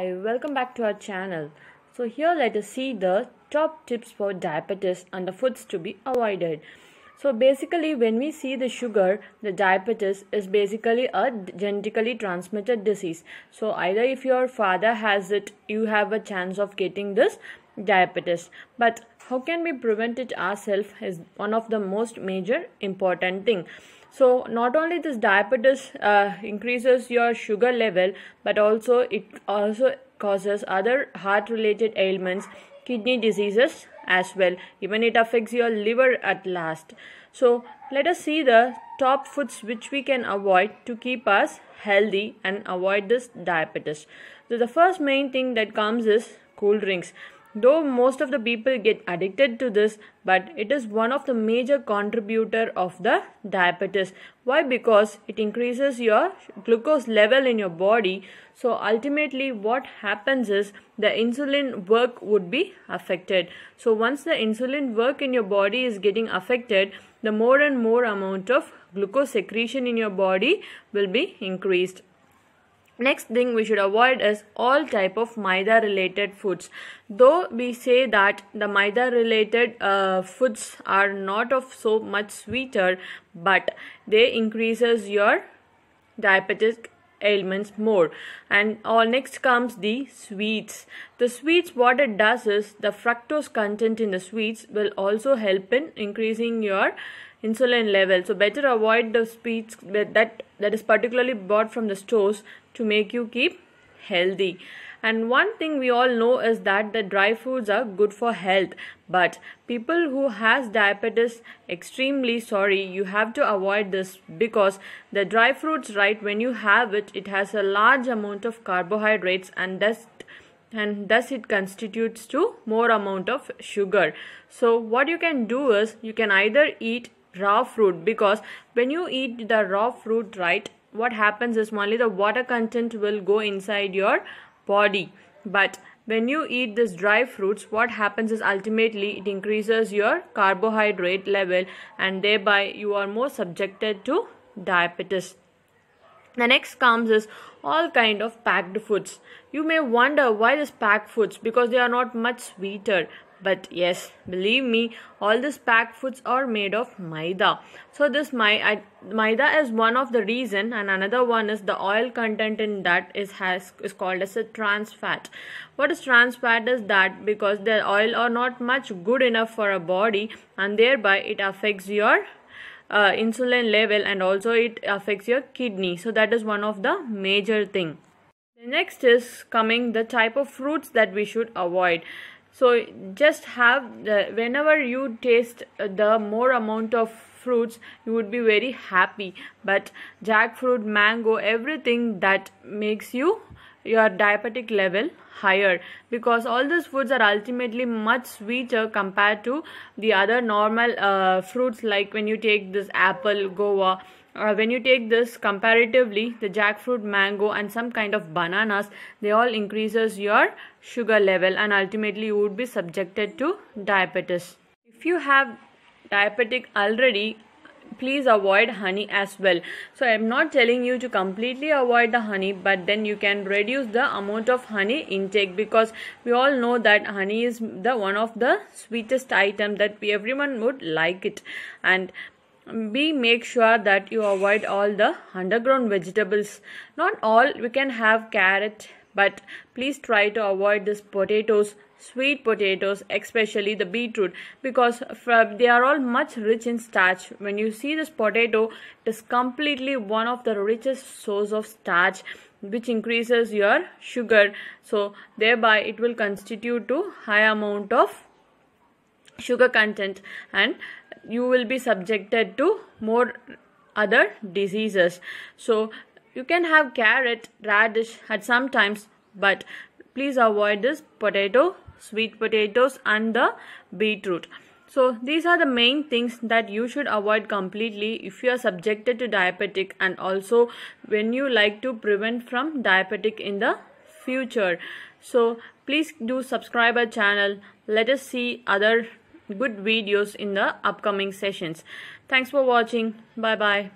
hi welcome back to our channel so here let us see the top tips for diabetes and the foods to be avoided so basically when we see the sugar the diabetes is basically a genetically transmitted disease so either if your father has it you have a chance of getting this diabetes but how can we prevent it ourselves is one of the most major important thing so not only this diabetes uh, increases your sugar level but also it also causes other heart related ailments kidney diseases as well even it affects your liver at last so let us see the top foods which we can avoid to keep us healthy and avoid this diabetes so the first main thing that comes is cool drinks Though most of the people get addicted to this, but it is one of the major contributor of the diabetes. Why? Because it increases your glucose level in your body. So ultimately what happens is the insulin work would be affected. So once the insulin work in your body is getting affected, the more and more amount of glucose secretion in your body will be increased next thing we should avoid is all type of maida related foods though we say that the maida related uh, foods are not of so much sweeter but they increases your diabetic ailments more and all next comes the sweets the sweets what it does is the fructose content in the sweets will also help in increasing your insulin level so better avoid the sweets that that is particularly bought from the stores to make you keep healthy and one thing we all know is that the dry foods are good for health but people who has diabetes extremely sorry you have to avoid this because the dry fruits right when you have it it has a large amount of carbohydrates and thus and thus it constitutes to more amount of sugar so what you can do is you can either eat raw fruit because when you eat the raw fruit right what happens is only the water content will go inside your body but when you eat this dry fruits what happens is ultimately it increases your carbohydrate level and thereby you are more subjected to diabetes the next comes is all kind of packed foods. You may wonder why this packed foods because they are not much sweeter. But yes, believe me, all these packed foods are made of maida. So this maida is one of the reason, and another one is the oil content in that is has is called as a trans fat. What is trans fat is that because the oil are not much good enough for a body, and thereby it affects your uh, insulin level and also it affects your kidney so that is one of the major thing the next is coming the type of fruits that we should avoid so just have the, whenever you taste the more amount of fruits you would be very happy but jackfruit mango everything that makes you your diabetic level higher because all these foods are ultimately much sweeter compared to the other normal uh, fruits like when you take this apple goa uh, when you take this comparatively the jackfruit mango and some kind of bananas they all increases your sugar level and ultimately you would be subjected to diabetes if you have diabetic already please avoid honey as well so i'm not telling you to completely avoid the honey but then you can reduce the amount of honey intake because we all know that honey is the one of the sweetest item that we, everyone would like it and be make sure that you avoid all the underground vegetables not all we can have carrot but please try to avoid this potatoes sweet potatoes especially the beetroot because they are all much rich in starch when you see this potato it is completely one of the richest source of starch which increases your sugar so thereby it will constitute to high amount of sugar content and you will be subjected to more other diseases so you can have carrot, radish at some times, but please avoid this potato, sweet potatoes and the beetroot. So these are the main things that you should avoid completely if you are subjected to diabetic and also when you like to prevent from diabetic in the future. So please do subscribe our channel. Let us see other good videos in the upcoming sessions. Thanks for watching. Bye bye.